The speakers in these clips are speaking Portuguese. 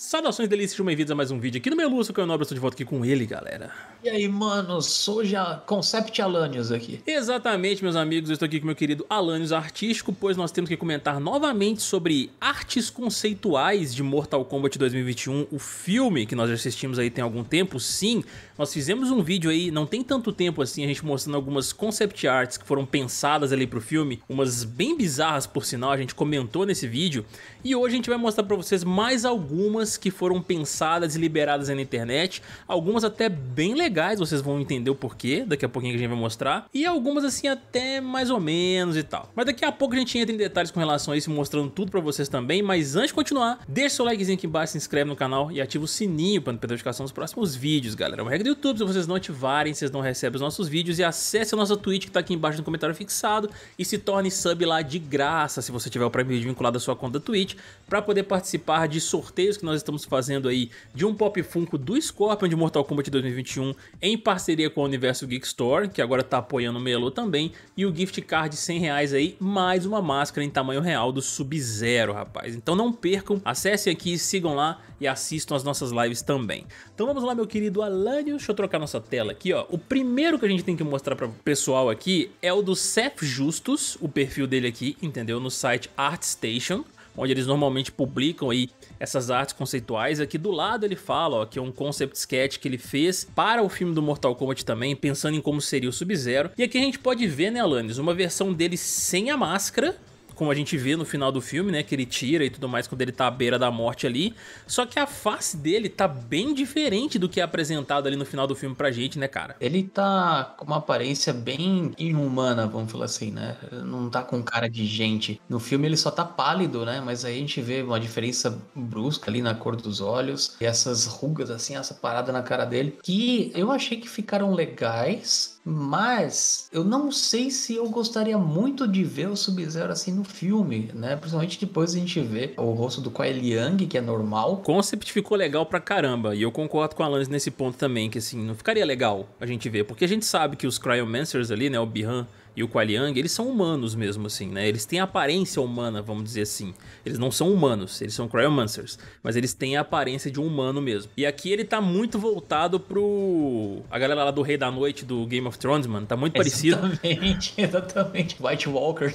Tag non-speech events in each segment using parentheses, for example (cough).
Saudações delícias, sejam bem-vindos a mais um vídeo aqui no meu Lúcio, que é o Nobre, estou de volta aqui com ele, galera. E aí, mano, sou já Concept Alanios aqui. Exatamente, meus amigos, eu estou aqui com meu querido Alanios Artístico, pois nós temos que comentar novamente sobre artes conceituais de Mortal Kombat 2021, o filme que nós já assistimos aí tem algum tempo, sim, nós fizemos um vídeo aí, não tem tanto tempo assim, a gente mostrando algumas concept arts que foram pensadas ali pro filme, umas bem bizarras por sinal, a gente comentou nesse vídeo, e hoje a gente vai mostrar pra vocês mais algumas que foram pensadas e liberadas na internet, algumas até bem legais, vocês vão entender o porquê, daqui a pouquinho que a gente vai mostrar, e algumas assim até mais ou menos e tal. Mas daqui a pouco a gente entra em detalhes com relação a isso, mostrando tudo pra vocês também, mas antes de continuar, deixa seu likezinho aqui embaixo, se inscreve no canal e ativa o sininho pra não perder a notificação dos próximos vídeos, galera. É uma regra do YouTube. Se vocês não ativarem, vocês não recebem os nossos vídeos. E acesse a nossa Twitch que tá aqui embaixo no comentário fixado. E se torne sub lá de graça, se você tiver o Prime Video vinculado à sua conta Twitch. para poder participar de sorteios que nós estamos fazendo aí. De um Pop Funko do Scorpion de Mortal Kombat 2021. Em parceria com a Universo Geek Store, que agora tá apoiando o Melo também. E o gift card de 100 reais aí. Mais uma máscara em tamanho real do Sub-Zero, rapaz. Então não percam. Acessem aqui, sigam lá e assistam as nossas lives também. Então vamos lá, meu querido Alânio Deixa eu trocar nossa tela aqui, ó. O primeiro que a gente tem que mostrar para o pessoal aqui é o do Seth Justus, o perfil dele aqui, entendeu? No site ArtStation, onde eles normalmente publicam aí essas artes conceituais. Aqui do lado ele fala ó, que é um concept sketch que ele fez para o filme do Mortal Kombat também, pensando em como seria o Sub-Zero. E aqui a gente pode ver, né, Alanis, uma versão dele sem a máscara, como a gente vê no final do filme, né? Que ele tira e tudo mais quando ele tá à beira da morte ali. Só que a face dele tá bem diferente do que é apresentado ali no final do filme pra gente, né, cara? Ele tá com uma aparência bem inhumana, vamos falar assim, né? Não tá com cara de gente. No filme ele só tá pálido, né? Mas aí a gente vê uma diferença brusca ali na cor dos olhos e essas rugas, assim, essa parada na cara dele, que eu achei que ficaram legais mas eu não sei se eu gostaria muito de ver o Sub-Zero assim no filme, né? Principalmente depois a gente vê o rosto do Kuai Liang, que é normal. O concept ficou legal pra caramba, e eu concordo com a Lance nesse ponto também, que assim, não ficaria legal a gente ver, porque a gente sabe que os Cryomancers ali, né, o Bihan e o Qualiang, eles são humanos mesmo, assim, né? Eles têm aparência humana, vamos dizer assim. Eles não são humanos, eles são Cryomancers, mas eles têm a aparência de um humano mesmo. E aqui ele tá muito voltado pro... A galera lá do Rei da Noite, do Game of Thrones, mano, tá muito parecido. Exatamente, (laughs) exatamente. White Walker,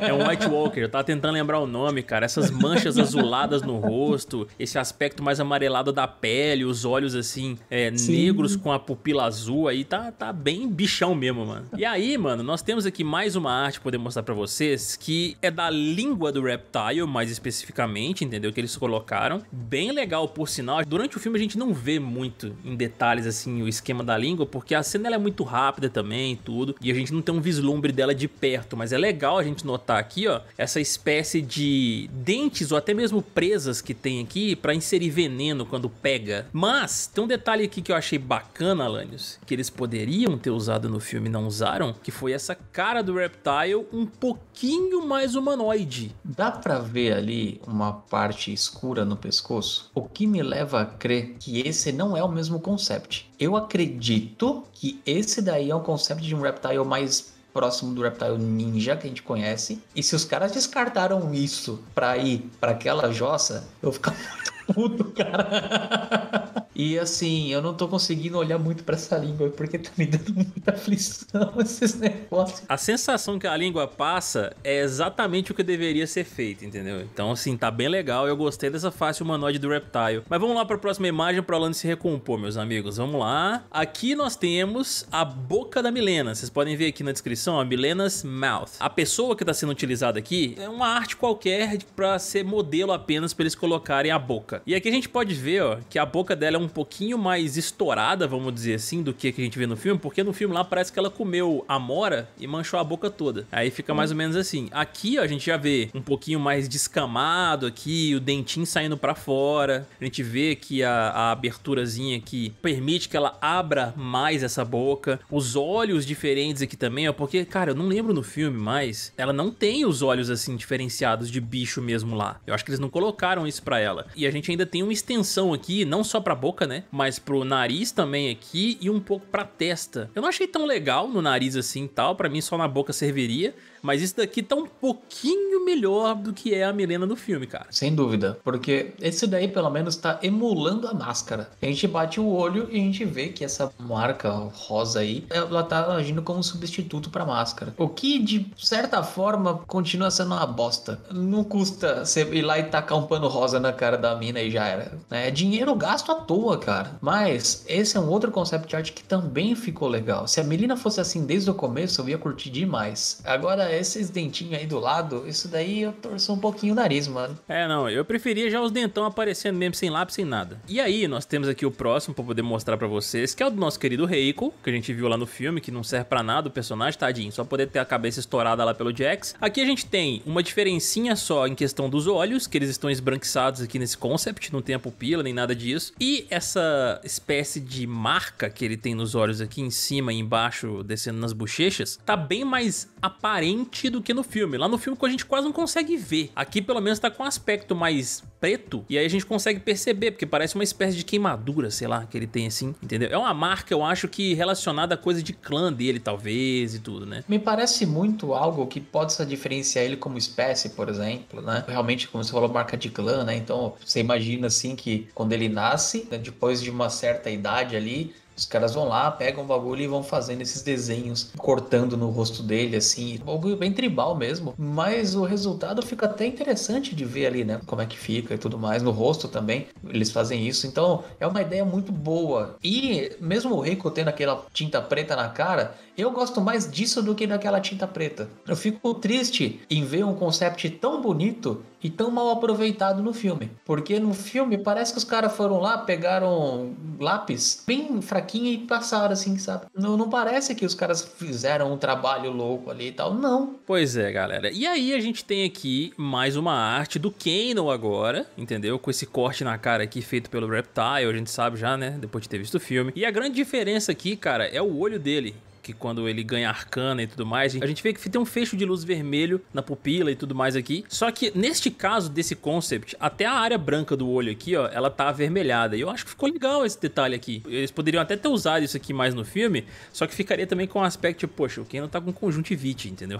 É um White Walker, eu tava tentando lembrar o nome, cara. Essas manchas azuladas no rosto, esse aspecto mais amarelado da pele, os olhos, assim, é, negros com a pupila azul aí, tá, tá bem bichão mesmo, mano. E aí, mano, nós temos temos aqui mais uma arte para poder mostrar para vocês que é da língua do Reptile, mais especificamente, entendeu? Que eles colocaram. Bem legal, por sinal. Durante o filme a gente não vê muito em detalhes assim o esquema da língua, porque a cena é muito rápida também tudo, e a gente não tem um vislumbre dela de perto, mas é legal a gente notar aqui, ó, essa espécie de dentes ou até mesmo presas que tem aqui para inserir veneno quando pega. Mas tem um detalhe aqui que eu achei bacana, Alanios, que eles poderiam ter usado no filme e não usaram, que foi essa cara do Reptile um pouquinho mais humanoide. Dá para ver ali uma parte escura no pescoço? O que me leva a crer que esse não é o mesmo concept. Eu acredito que esse daí é um concept de um Reptile mais próximo do Reptile Ninja que a gente conhece. E se os caras descartaram isso pra ir pra aquela jossa, eu vou ficar (laughs) muito puto, cara. (laughs) E assim, eu não tô conseguindo olhar muito para essa língua porque tá me dando (laughs) muita aflição (laughs) esses negócios. A sensação que a língua passa é exatamente o que deveria ser feito, entendeu? Então, assim, tá bem legal. Eu gostei dessa face humanoide do Reptile. Mas vamos lá para a próxima imagem para o Alan se recompor, meus amigos. Vamos lá. Aqui nós temos a boca da Milena. Vocês podem ver aqui na descrição a Milena's Mouth. A pessoa que tá sendo utilizada aqui é uma arte qualquer para ser modelo apenas para eles colocarem a boca. E aqui a gente pode ver, ó, que a boca dela é um um pouquinho mais estourada, vamos dizer assim, do que a, que a gente vê no filme, porque no filme lá parece que ela comeu a mora e manchou a boca toda. Aí fica mais ou menos assim. Aqui ó, a gente já vê um pouquinho mais descamado aqui, o dentinho saindo para fora. A gente vê que a, a aberturazinha aqui permite que ela abra mais essa boca. Os olhos diferentes aqui também, ó, porque, cara, eu não lembro no filme mais, ela não tem os olhos assim diferenciados de bicho mesmo lá. Eu acho que eles não colocaram isso para ela. E a gente ainda tem uma extensão aqui, não só para boca, boca, né? Mas pro nariz também aqui e um pouco pra testa. Eu não achei tão legal no nariz assim e tal, pra mim só na boca serviria. Mas isso daqui tá um pouquinho melhor do que é a Milena no filme, cara. Sem dúvida. Porque esse daí, pelo menos, tá emulando a máscara. A gente bate o olho e a gente vê que essa marca rosa aí, ela tá agindo como substituto pra máscara. O que, de certa forma, continua sendo uma bosta. Não custa você ir lá e tacar um pano rosa na cara da mina e já era. Né? É dinheiro gasto à toa, cara. Mas esse é um outro concept art que também ficou legal. Se a Melina fosse assim desde o começo, eu ia curtir demais. Agora esses dentinhos aí do lado, isso daí eu torço um pouquinho o nariz, mano. É, não, eu preferia já os dentão aparecendo mesmo, sem lápis, sem nada. E aí, nós temos aqui o próximo pra poder mostrar pra vocês, que é o do nosso querido Reiko, que a gente viu lá no filme, que não serve pra nada o personagem, tadinho, só poder ter a cabeça estourada lá pelo Jax. Aqui a gente tem uma diferencinha só em questão dos olhos, que eles estão esbranquiçados aqui nesse concept, não tem a pupila nem nada disso. E essa espécie de marca que ele tem nos olhos aqui em cima e embaixo, descendo nas bochechas, tá bem mais aparente sentido que no filme. Lá no filme a gente quase não consegue ver. Aqui pelo menos tá com um aspecto mais preto e aí a gente consegue perceber, porque parece uma espécie de queimadura, sei lá, que ele tem assim, entendeu? É uma marca, eu acho que relacionada a coisa de clã dele, talvez, e tudo, né? Me parece muito algo que possa diferenciar ele como espécie, por exemplo, né? Realmente, como você falou, marca de clã, né? Então, você imagina assim que quando ele nasce, né, depois de uma certa idade ali, os caras vão lá, pegam o bagulho e vão fazendo esses desenhos, cortando no rosto dele, assim. Um bagulho bem tribal mesmo. Mas o resultado fica até interessante de ver ali, né? Como é que fica e tudo mais. No rosto também, eles fazem isso. Então, é uma ideia muito boa. E mesmo o Rico tendo aquela tinta preta na cara, eu gosto mais disso do que daquela tinta preta. Eu fico triste em ver um concept tão bonito e tão mal aproveitado no filme. Porque no filme parece que os caras foram lá, pegaram lápis bem fraquinho e passaram assim, sabe? Não, não parece que os caras fizeram um trabalho louco ali e tal, não. Pois é, galera. E aí a gente tem aqui mais uma arte do Kano agora, entendeu? Com esse corte na cara aqui feito pelo Reptile, a gente sabe já, né? Depois de ter visto o filme. E a grande diferença aqui, cara, é o olho dele que quando ele ganha arcana e tudo mais, a gente vê que tem um fecho de luz vermelho na pupila e tudo mais aqui. Só que neste caso desse concept, até a área branca do olho aqui, ó, ela tá avermelhada. E eu acho que ficou legal esse detalhe aqui. Eles poderiam até ter usado isso aqui mais no filme, só que ficaria também com um aspecto, tipo, poxa, o Kano tá com conjuntivite, entendeu?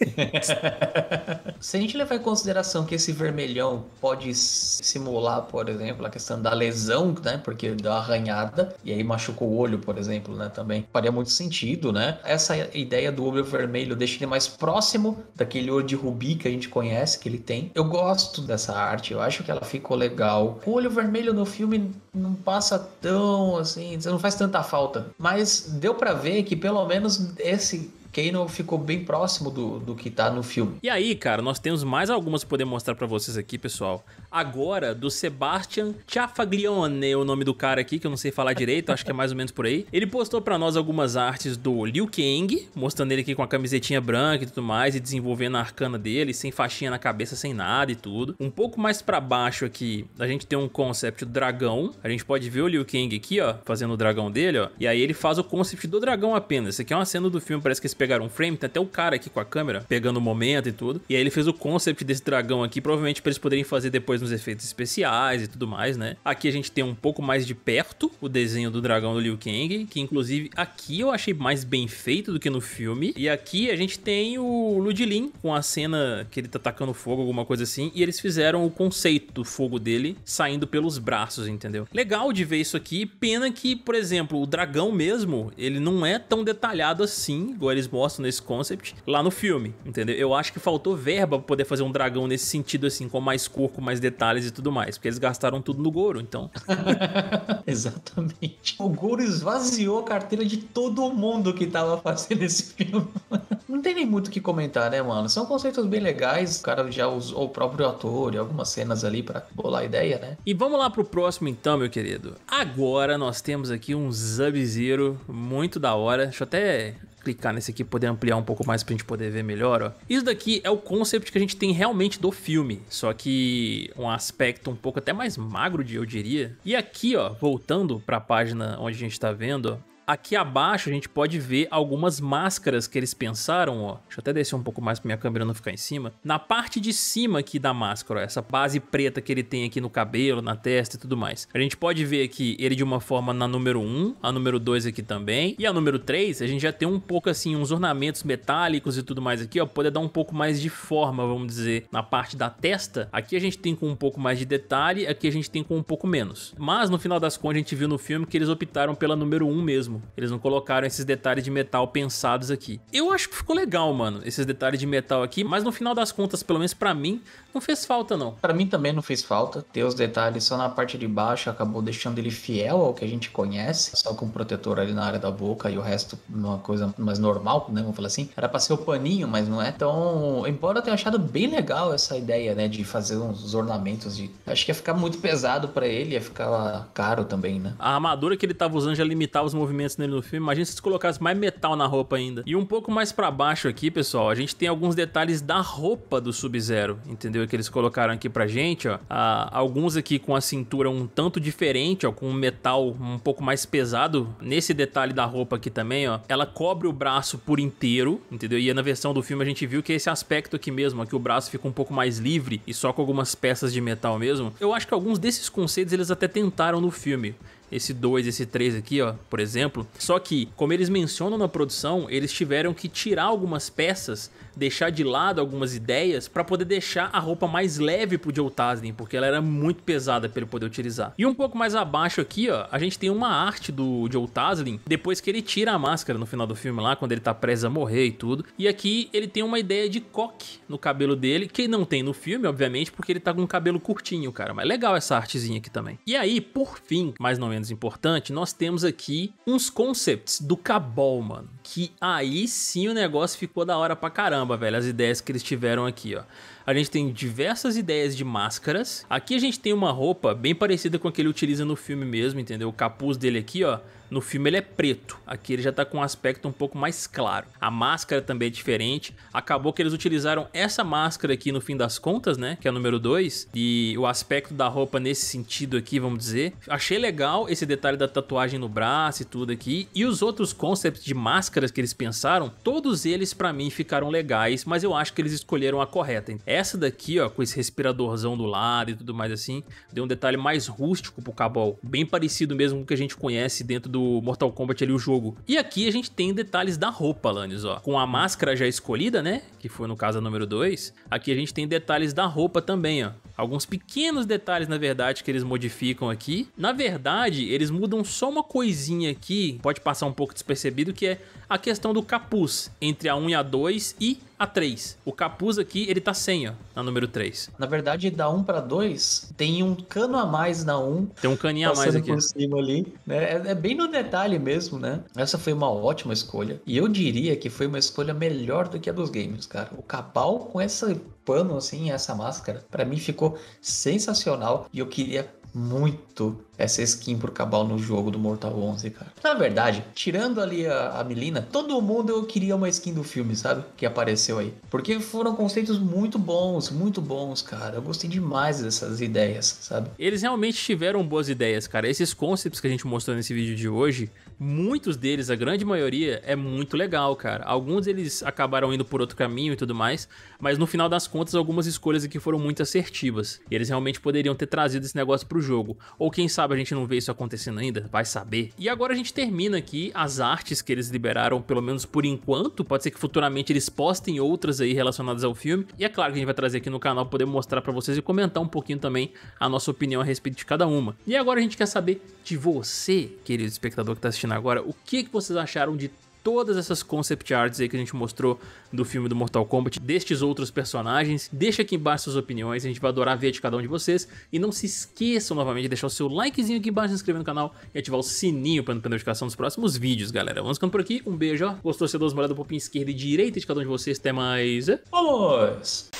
(laughs) Se a gente levar em consideração que esse vermelhão pode simular, por exemplo, a questão da lesão, né? Porque deu uma arranhada e aí machucou o olho, por exemplo, né? Também faria muito sentido né? Essa ideia do olho vermelho deixa ele mais próximo daquele olho de rubi que a gente conhece, que ele tem. Eu gosto dessa arte, eu acho que ela ficou legal. O olho vermelho no filme não passa tão assim, não faz tanta falta. Mas deu para ver que pelo menos esse Kano ficou bem próximo do, do que tá no filme. E aí, cara, nós temos mais algumas pra poder mostrar para vocês aqui, pessoal agora do Sebastian Chafaglione, o nome do cara aqui, que eu não sei falar direito, acho que é mais ou menos por aí. Ele postou para nós algumas artes do Liu Kang, mostrando ele aqui com a camisetinha branca e tudo mais, e desenvolvendo a arcana dele, sem faixinha na cabeça, sem nada e tudo. Um pouco mais para baixo aqui, a gente tem um concept dragão. A gente pode ver o Liu Kang aqui, ó, fazendo o dragão dele, ó. E aí ele faz o concept do dragão apenas. Isso aqui é uma cena do filme, parece que eles pegaram um frame, tem até o cara aqui com a câmera, pegando o momento e tudo. E aí ele fez o concept desse dragão aqui, provavelmente para eles poderem fazer depois mesmos efeitos especiais e tudo mais, né? Aqui a gente tem um pouco mais de perto o desenho do dragão do Liu Kang, que inclusive aqui eu achei mais bem feito do que no filme. E aqui a gente tem o Ludlin com a cena que ele tá atacando fogo, alguma coisa assim, e eles fizeram o conceito do fogo dele saindo pelos braços, entendeu? Legal de ver isso aqui, pena que, por exemplo, o dragão mesmo, ele não é tão detalhado assim, igual eles mostram nesse concept, lá no filme, entendeu? Eu acho que faltou verba pra poder fazer um dragão nesse sentido assim, com mais corpo, mais detalhado detalhes e tudo mais, porque eles gastaram tudo no Goro, então. (laughs) Exatamente. O Goro esvaziou a carteira de todo mundo que tava fazendo esse filme. (laughs) Não tem nem muito o que comentar, né, mano? São conceitos bem legais. O cara já usou o próprio ator e algumas cenas ali para bolar a ideia, né? E vamos lá pro próximo então, meu querido. Agora nós temos aqui um Sub-Zero muito da hora. Deixa eu até clicar nesse aqui poder ampliar um pouco mais pra gente poder ver melhor, ó. Isso daqui é o concept que a gente tem realmente do filme, só que um aspecto um pouco até mais magro, eu diria. E aqui, ó, voltando pra página onde a gente tá vendo, ó, Aqui abaixo a gente pode ver algumas máscaras que eles pensaram, ó. Deixa eu até descer um pouco mais pra minha câmera não ficar em cima. Na parte de cima aqui da máscara, ó, essa base preta que ele tem aqui no cabelo, na testa e tudo mais. A gente pode ver aqui ele de uma forma na número 1, a número 2 aqui também. E a número 3, a gente já tem um pouco assim, uns ornamentos metálicos e tudo mais aqui, ó. poder dar um pouco mais de forma, vamos dizer, na parte da testa. Aqui a gente tem com um pouco mais de detalhe, aqui a gente tem com um pouco menos. Mas no final das contas a gente viu no filme que eles optaram pela número 1 mesmo mesmo. Eles não colocaram esses detalhes de metal pensados aqui. Eu acho que ficou legal, mano, esses detalhes de metal aqui, mas no final das contas, pelo menos para mim, não fez falta não. Para mim também não fez falta. Ter os detalhes só na parte de baixo acabou deixando ele fiel ao que a gente conhece, só com um protetor ali na área da boca e o resto uma coisa mais normal, né, vamos falar assim. Era para ser o paninho, mas não é. Então, embora eu tenha achado bem legal essa ideia, né, de fazer uns ornamentos de, acho que ia ficar muito pesado para ele, ia ficar caro também, né? A armadura que ele tava usando já limitava os movimentos elementos nele no filme. Imagina se colocasse mais metal na roupa ainda. E um pouco mais para baixo aqui, pessoal, a gente tem alguns detalhes da roupa do Sub-Zero, entendeu? Que eles colocaram aqui pra gente, ó. Ah, alguns aqui com a cintura um tanto diferente, ó, com um metal um pouco mais pesado. Nesse detalhe da roupa aqui também, ó, ela cobre o braço por inteiro, entendeu? E na versão do filme a gente viu que é esse aspecto aqui mesmo, ó, que o braço fica um pouco mais livre e só com algumas peças de metal mesmo. Eu acho que alguns desses conceitos eles até tentaram no filme esse 2, esse 3 aqui, ó, por exemplo. Só que, como eles mencionam na produção, eles tiveram que tirar algumas peças deixar de lado algumas ideias para poder deixar a roupa mais leve pro Joe Taslim, porque ela era muito pesada para ele poder utilizar. E um pouco mais abaixo aqui, ó, a gente tem uma arte do Joe Taslim, depois que ele tira a máscara no final do filme lá, quando ele tá preso a morrer e tudo. E aqui ele tem uma ideia de coque no cabelo dele, que não tem no filme, obviamente, porque ele tá com um cabelo curtinho, cara. Mas legal essa artezinha aqui também. E aí, por fim, mais não menos importante, nós temos aqui uns concepts do Cabal, mano que aí sim o negócio ficou da hora pra caramba, velho. As ideias que eles tiveram aqui, ó a gente tem diversas ideias de máscaras. Aqui a gente tem uma roupa bem parecida com a que ele utiliza no filme mesmo, entendeu? O capuz dele aqui, ó, no filme ele é preto. Aqui ele já tá com um aspecto um pouco mais claro. A máscara também é diferente. Acabou que eles utilizaram essa máscara aqui no fim das contas, né? Que é o número 2. E o aspecto da roupa nesse sentido aqui, vamos dizer. Achei legal esse detalhe da tatuagem no braço e tudo aqui. E os outros concepts de máscaras que eles pensaram, todos eles para mim ficaram legais, mas eu acho que eles escolheram a correta. É essa daqui, ó, com esse respiradorzão do lado e tudo mais assim, deu um detalhe mais rústico pro Cabal, bem parecido mesmo com o que a gente conhece dentro do Mortal Kombat ali o jogo. E aqui a gente tem detalhes da roupa, Lannis, ó, com a máscara já escolhida, né, que foi no caso a número 2, aqui a gente tem detalhes da roupa também, ó. Alguns pequenos detalhes, na verdade, que eles modificam aqui. Na verdade, eles mudam só uma coisinha aqui, pode passar um pouco despercebido, que é a questão do capuz entre a 1 e a 2 e a 3. O capuz aqui, ele tá sem, ó, na número 3. Na verdade, da 1 para 2, tem um cano a mais na 1. Tem um caninho a mais aqui. Por cima ali, né? é, é, bem no detalhe mesmo, né? Essa foi uma ótima escolha. E eu diria que foi uma escolha melhor do que a dos games, cara. O capal com esse pano, assim, essa máscara, para mim ficou sensacional. E eu queria muito essa skin por Cabal no jogo do Mortal 11, cara. Na verdade, tirando ali a, a Melina, todo mundo eu queria uma skin do filme, sabe? Que apareceu aí. Porque foram conceitos muito bons, muito bons, cara. Eu gostei demais dessas ideias, sabe? Eles realmente tiveram boas ideias, cara. Esses concepts que a gente mostrou nesse vídeo de hoje muitos deles, a grande maioria, é muito legal, cara. Alguns eles acabaram indo por outro caminho e tudo mais, mas no final das contas, algumas escolhas aqui foram muito assertivas. E eles realmente poderiam ter trazido esse negócio pro jogo. Ou quem sabe a gente não vê isso acontecendo ainda, vai saber. E agora a gente termina aqui as artes que eles liberaram, pelo menos por enquanto. Pode ser que futuramente eles postem outras aí relacionadas ao filme. E é claro que a gente vai trazer aqui no canal poder mostrar para vocês e comentar um pouquinho também a nossa opinião a respeito de cada uma. E agora a gente quer saber de você, querido espectador que tá assistindo Agora, o que, que vocês acharam de todas essas concept arts aí que a gente mostrou do filme do Mortal Kombat, destes outros personagens. Deixa aqui embaixo suas opiniões, a gente vai adorar ver de cada um de vocês. E não se esqueçam novamente de deixar o seu likezinho aqui embaixo, se inscrever no canal e ativar o sininho para não perder notificação dos próximos vídeos, galera. Vamos ficando por aqui, um beijo, ó. Gostou, você dá uma olhada um pouquinho esquerda e direita de cada um de vocês, até mais... Vamos!